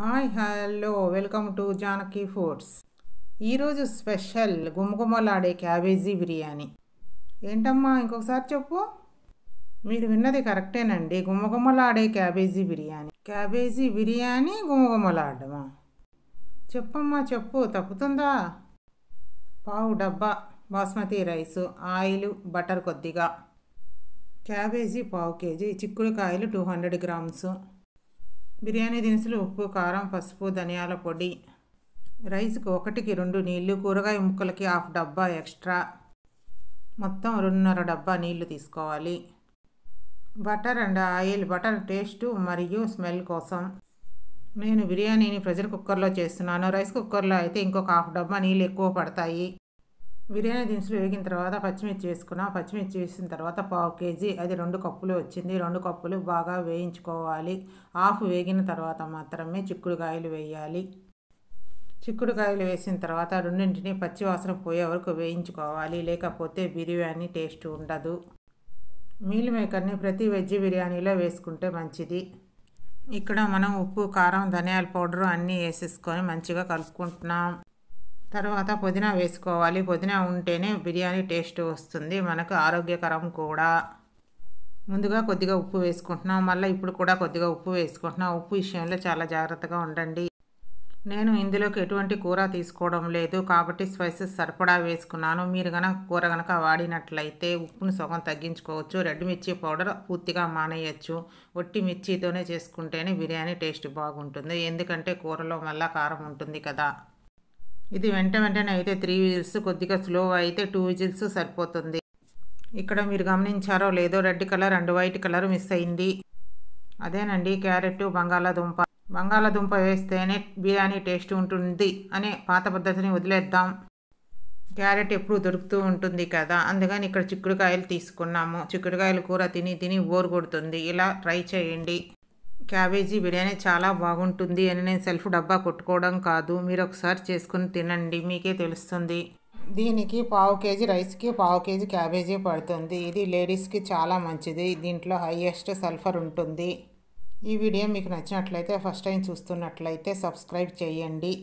hi hello welcome to Janaki foods ఈరోజు special గుమ్మగుమ్మలాడే cabbage biryani ఏంటమ్మా ఇంకొకసారి చెప్పు మీరు విన్నది కరెక్టేనండి గుమ్మగుమ్మలాడే క్యాబేజీ బిర్యానీ క్యాబేజీ బిర్యానీ గుమ్మగుమ్మలాడమా చెప్పమ్మా చెప్పు తప్పుతుందా పావు డబ్బా బాస్మతి రైసు ఆయిల్ బటర్ కొద్దిగా క్యాబేజీ పావు కేజీ చిక్కుడుకాయలు టూ హండ్రెడ్ గ్రామ్స్ బిర్యానీ దినుసులు ఉప్పు కారం పసుపు ధనియాల పొడి రైస్కి ఒకటికి రెండు నీళ్లు కూరగాయ ముక్కలకి హాఫ్ డబ్బా ఎక్స్ట్రా మొత్తం రెండున్నర డబ్బా నీళ్లు తీసుకోవాలి butter and oil butter taste మరియు స్మెల్ కోసం నేను బిర్యానీని ప్రెషర్ కుక్కర్లో చేస్తున్నాను రైస్ కుక్కర్లో అయితే ఇంకొక హాఫ్ డబ్బా నీళ్ళు ఎక్కువ పడతాయి బిర్యానీ దినుసులు వేగిన తర్వాత పచ్చిమిర్చి వేసుకున్నా పచ్చిమిర్చి వేసిన తర్వాత పావు కేజీ అది రెండు కప్పులు వచ్చింది రెండు కప్పులు బాగా వేయించుకోవాలి ఆఫ్ వేగిన తర్వాత మాత్రమే చిక్కుడుకాయలు వేయాలి చిక్కుడుకాయలు వేసిన తర్వాత రెండింటిని పచ్చివాసన పోయే వరకు వేయించుకోవాలి లేకపోతే బిర్యానీ టేస్ట్ ఉండదు మీల్ మేకర్ని ప్రతి వెజ్ బిర్యానీలో వేసుకుంటే మంచిది ఇక్కడ మనం ఉప్పు కారం ధనియాల పౌడరు అన్నీ వేసేసుకొని మంచిగా కలుపుకుంటున్నాం తర్వాత పుదీనా వేసుకోవాలి పుదీనా ఉంటేనే బిర్యానీ టేస్ట్ వస్తుంది మనకు ఆరోగ్యకరం కూడా ముందుగా కొద్దిగా ఉప్పు వేసుకుంటున్నాం మళ్ళీ ఇప్పుడు కూడా కొద్దిగా ఉప్పు వేసుకుంటున్నాం ఉప్పు విషయంలో చాలా జాగ్రత్తగా ఉండండి నేను ఇందులోకి ఎటువంటి కూర తీసుకోవడం లేదు కాబట్టి స్పైసెస్ సరిపడా వేసుకున్నాను మీరు కనుక కూర కనుక వాడినట్లయితే ఉప్పును సగం తగ్గించుకోవచ్చు రెడ్ మిర్చి పౌడర్ పూర్తిగా మానేయచ్చు ఒట్టి మిర్చితోనే చేసుకుంటేనే బిర్యానీ టేస్ట్ బాగుంటుంది ఎందుకంటే కూరలో మళ్ళీ కారం ఉంటుంది కదా ఇది వెంట వెంటనే అయితే త్రీ విజిల్స్ కొద్దిగా స్లో అయితే టూ విజిల్స్ సరిపోతుంది ఇక్కడ మీరు గమనించారో లేదో red colour and white colour miss అయింది అదేనండి క్యారెట్ బంగాళాదుంప బంగాళాదుంప వేస్తేనే బిర్యానీ టేస్ట్ ఉంటుంది అనే పాత పద్ధతిని వదిలేద్దాం క్యారెట్ ఎప్పుడు దొరుకుతూ ఉంటుంది కదా అందుకని ఇక్కడ చిక్కుడుకాయలు తీసుకున్నాము చిక్కుడుకాయలు కూర తిని తిని బోర్ కొడుతుంది ఇలా ట్రై చేయండి క్యాబేజీ బిర్యానీ చాలా బాగుంటుంది అని నేను సెల్ఫ్ డబ్బా కొట్టుకోవడం కాదు మీరు ఒకసారి చేసుకుని తినండి మీకే తెలుస్తుంది దీనికి పావు కేజీ రైస్కి పావు కేజీ క్యాబేజీ పడుతుంది ఇది లేడీస్కి చాలా మంచిది దీంట్లో హైయెస్ట్ సల్ఫర్ ఉంటుంది ఈ వీడియో మీకు నచ్చినట్లయితే ఫస్ట్ టైం చూస్తున్నట్లయితే సబ్స్క్రైబ్ చేయండి